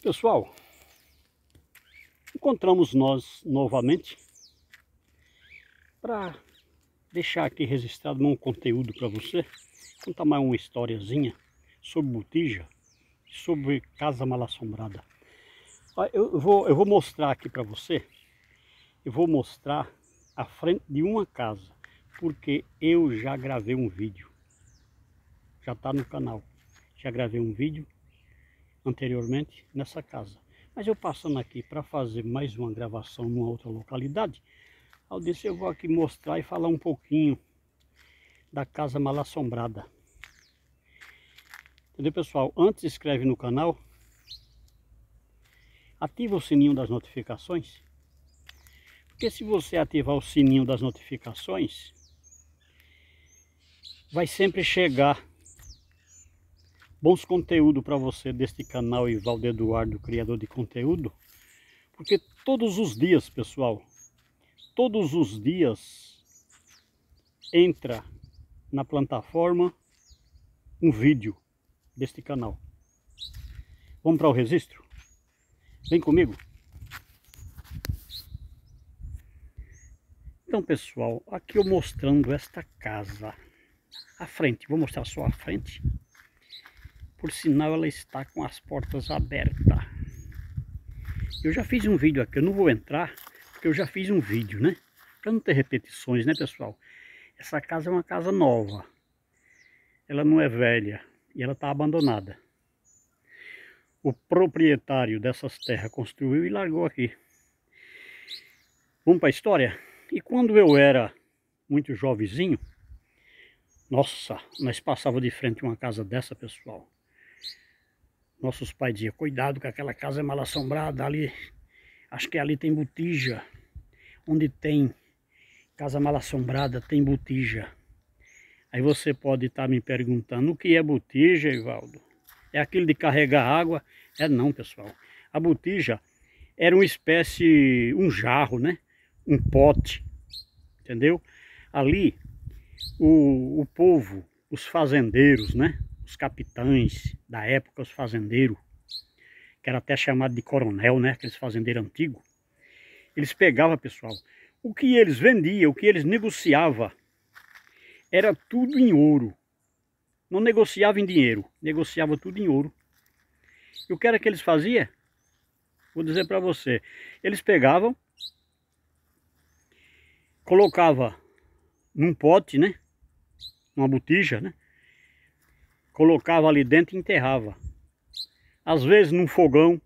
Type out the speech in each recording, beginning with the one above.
Pessoal, encontramos nós novamente para deixar aqui registrado um conteúdo para você, contar mais uma historiazinha sobre botija, sobre casa mal assombrada. Eu vou, eu vou mostrar aqui para você, eu vou mostrar a frente de uma casa, porque eu já gravei um vídeo, já está no canal, já gravei um vídeo anteriormente nessa casa. Mas eu passando aqui para fazer mais uma gravação numa outra localidade, ao descer eu vou aqui mostrar e falar um pouquinho da casa mal assombrada. Entendeu pessoal? Antes inscreve no canal, ativa o sininho das notificações, porque se você ativar o sininho das notificações, vai sempre chegar bons conteúdos para você deste canal Ivaldo Eduardo, criador de conteúdo. Porque todos os dias, pessoal, todos os dias entra na plataforma um vídeo deste canal. Vamos para o registro? Vem comigo. Então, pessoal, aqui eu mostrando esta casa. A frente, vou mostrar só a frente. Por sinal, ela está com as portas abertas. Eu já fiz um vídeo aqui, eu não vou entrar, porque eu já fiz um vídeo, né? Para não ter repetições, né, pessoal? Essa casa é uma casa nova. Ela não é velha e ela está abandonada. O proprietário dessas terras construiu e largou aqui. Vamos para a história? E quando eu era muito jovenzinho, nossa, nós passava de frente uma casa dessa, pessoal nossos pais diziam, cuidado que aquela casa é mal assombrada, ali, acho que ali tem botija, onde tem casa mal assombrada tem botija. Aí você pode estar tá me perguntando, o que é botija, Ivaldo? É aquilo de carregar água? É não, pessoal. A botija era uma espécie, um jarro, né? Um pote, entendeu? Ali, o, o povo, os fazendeiros, né? os capitães da época, os fazendeiros, que era até chamado de coronel, né? Aqueles fazendeiros antigos. Eles pegavam, pessoal, o que eles vendiam, o que eles negociavam, era tudo em ouro. Não negociava em dinheiro, negociava tudo em ouro. E o que era que eles faziam? Vou dizer para você. Eles pegavam, colocava num pote, né? Uma botija, né? colocava ali dentro e enterrava. Às vezes num fogão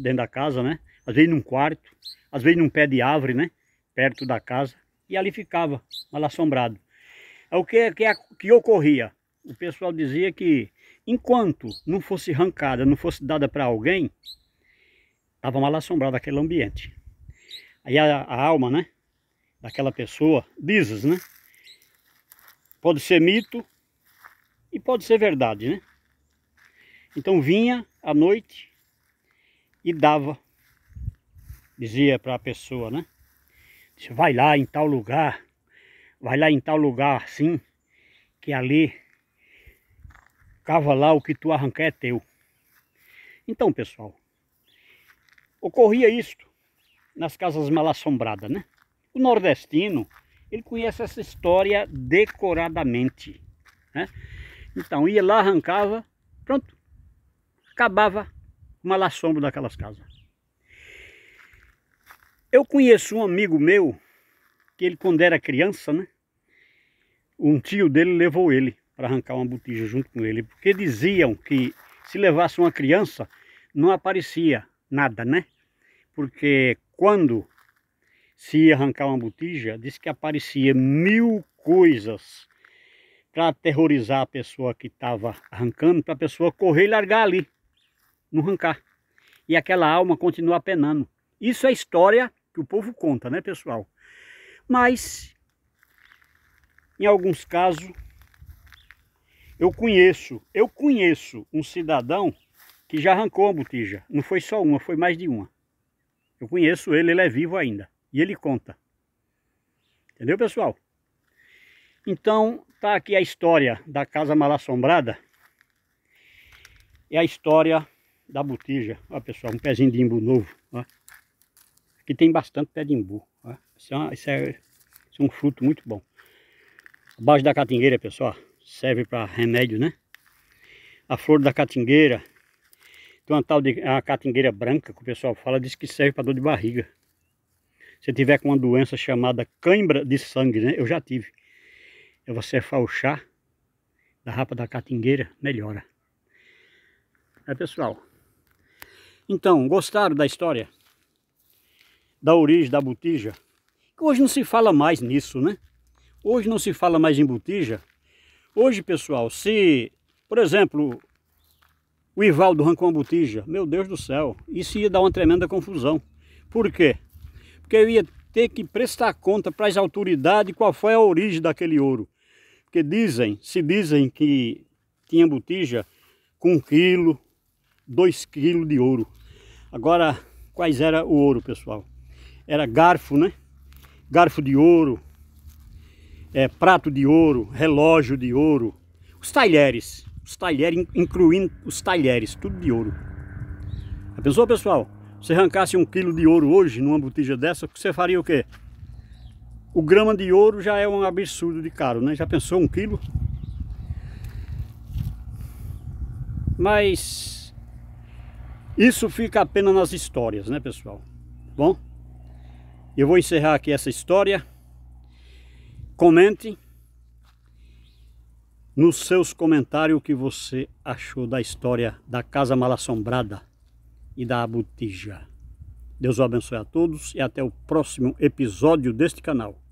dentro da casa, né? Às vezes num quarto, às vezes num pé de árvore, né? Perto da casa. E ali ficava, mal assombrado. É o que, que, que ocorria? O pessoal dizia que enquanto não fosse arrancada, não fosse dada para alguém, estava mal assombrado aquele ambiente. Aí a, a, alma, né? Daquela pessoa, dizes, né? Pode ser mito, pode ser verdade, né? Então vinha à noite e dava, dizia para a pessoa, né? Disse, vai lá em tal lugar, vai lá em tal lugar assim, que ali, cava lá o que tu arrancar é teu. Então, pessoal, ocorria isto nas casas mal assombradas, né? O nordestino, ele conhece essa história decoradamente, né? Então ia lá, arrancava, pronto. Acabava uma laçombo daquelas casas. Eu conheço um amigo meu, que ele quando era criança, né? Um tio dele levou ele para arrancar uma botija junto com ele, porque diziam que se levasse uma criança não aparecia nada, né? Porque quando se ia arrancar uma botija, disse que aparecia mil coisas para aterrorizar a pessoa que estava arrancando, para a pessoa correr e largar ali, não arrancar. E aquela alma continua penando. Isso é história que o povo conta, né, pessoal? Mas, em alguns casos, eu conheço, eu conheço um cidadão que já arrancou a botija. Não foi só uma, foi mais de uma. Eu conheço ele, ele é vivo ainda. E ele conta. Entendeu, pessoal? Então, tá aqui a história da Casa Mal Assombrada. É a história da botija. Olha, pessoal, um pezinho de imbu novo. Ó. Aqui tem bastante pé de imbu. Isso, é, é, é um fruto muito bom. Abaixo da catingueira, pessoal, serve para remédio, né? A flor da catingueira. Tem uma tal de é a catingueira branca que o pessoal fala, diz que serve para dor de barriga. Se tiver com uma doença chamada cãibra de sangue, né? Eu já tive é você falchar da rapa da catingueira, melhora. É pessoal. Então, gostaram da história? Da origem da botija? Hoje não se fala mais nisso, né? Hoje não se fala mais em botija. Hoje, pessoal, se, por exemplo, o Ivaldo arrancou uma botija, meu Deus do céu, isso ia dar uma tremenda confusão. Por quê? Porque eu ia ter que prestar conta para as autoridades qual foi a origem daquele ouro que dizem, se dizem que tinha botija com um quilo, dois quilos de ouro. Agora, quais era o ouro, pessoal? Era garfo, né? Garfo de ouro, é, prato de ouro, relógio de ouro, os talheres, os talheres, incluindo os talheres, tudo de ouro. A pessoa, pessoal? Se arrancasse um quilo de ouro hoje numa botija dessa, você faria o quê? O grama de ouro já é um absurdo de caro, né? Já pensou um quilo? Mas isso fica apenas nas histórias, né, pessoal? Bom, eu vou encerrar aqui essa história. Comente nos seus comentários o que você achou da história da Casa Mal Assombrada e da Abutija. Deus o abençoe a todos e até o próximo episódio deste canal.